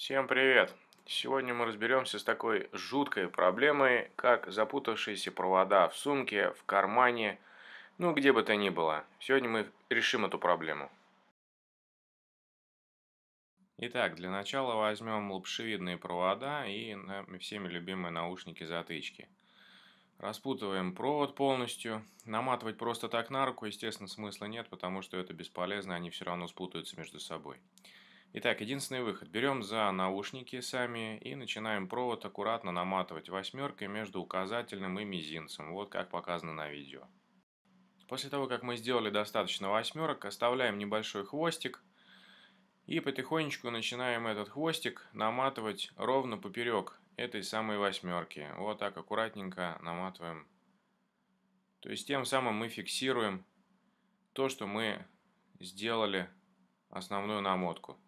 Всем привет! Сегодня мы разберемся с такой жуткой проблемой, как запутавшиеся провода в сумке, в кармане, ну где бы то ни было. Сегодня мы решим эту проблему. Итак, для начала возьмем лапшевидные провода и всеми любимые наушники-затычки. Распутываем провод полностью. Наматывать просто так на руку, естественно, смысла нет, потому что это бесполезно, они все равно спутаются между собой. Итак, единственный выход. Берем за наушники сами и начинаем провод аккуратно наматывать восьмеркой между указательным и мизинцем, вот как показано на видео. После того, как мы сделали достаточно восьмерок, оставляем небольшой хвостик и потихонечку начинаем этот хвостик наматывать ровно поперек этой самой восьмерки. Вот так аккуратненько наматываем. То есть тем самым мы фиксируем то, что мы сделали основную намотку.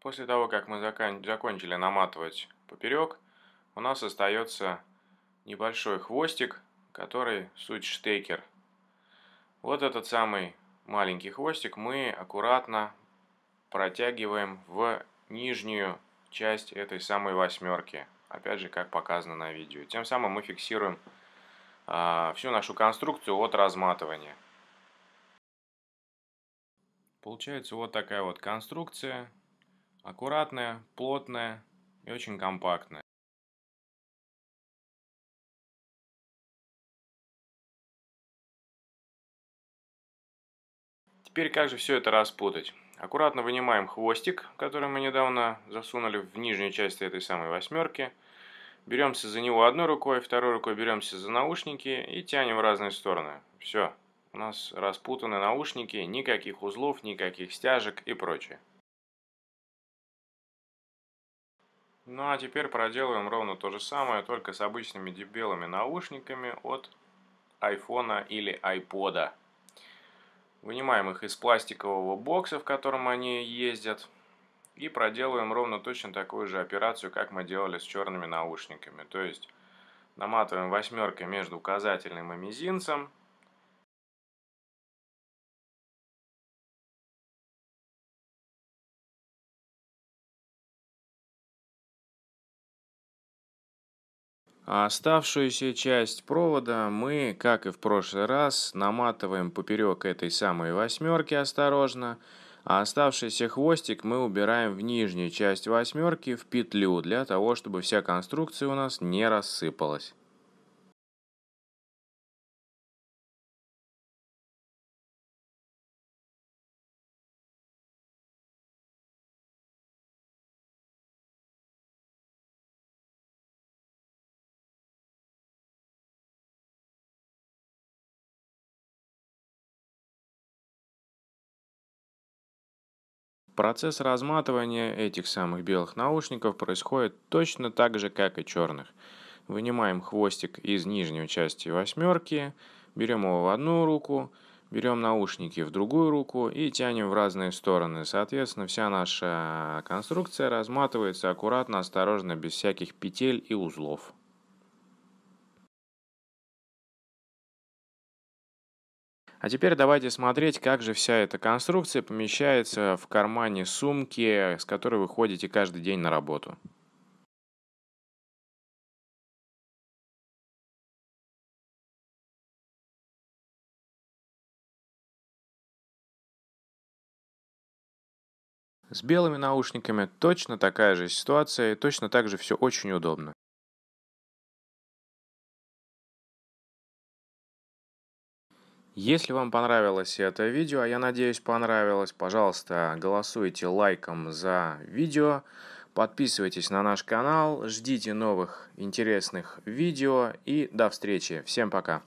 После того, как мы закончили наматывать поперек, у нас остается небольшой хвостик, который суть штекер. Вот этот самый маленький хвостик мы аккуратно протягиваем в нижнюю часть этой самой восьмерки. Опять же, как показано на видео. Тем самым мы фиксируем э, всю нашу конструкцию от разматывания. Получается вот такая вот конструкция аккуратная, плотная и очень компактная. Теперь как же все это распутать? Аккуратно вынимаем хвостик, который мы недавно засунули в нижнюю часть этой самой восьмерки. Беремся за него одной рукой, второй рукой беремся за наушники и тянем в разные стороны. Все, у нас распутаны наушники, никаких узлов, никаких стяжек и прочее. Ну а теперь проделываем ровно то же самое, только с обычными дебелыми наушниками от айфона или айпода. Вынимаем их из пластикового бокса, в котором они ездят, и проделываем ровно точно такую же операцию, как мы делали с черными наушниками. То есть наматываем восьмеркой между указательным и мизинцем, А оставшуюся часть провода мы, как и в прошлый раз, наматываем поперек этой самой восьмерки осторожно, а оставшийся хвостик мы убираем в нижнюю часть восьмерки в петлю для того, чтобы вся конструкция у нас не рассыпалась. Процесс разматывания этих самых белых наушников происходит точно так же, как и черных. Вынимаем хвостик из нижней части восьмерки, берем его в одну руку, берем наушники в другую руку и тянем в разные стороны. Соответственно, вся наша конструкция разматывается аккуратно, осторожно, без всяких петель и узлов. А теперь давайте смотреть, как же вся эта конструкция помещается в кармане сумки, с которой вы ходите каждый день на работу. С белыми наушниками точно такая же ситуация, точно так же все очень удобно. Если вам понравилось это видео, а я надеюсь понравилось, пожалуйста, голосуйте лайком за видео, подписывайтесь на наш канал, ждите новых интересных видео и до встречи. Всем пока!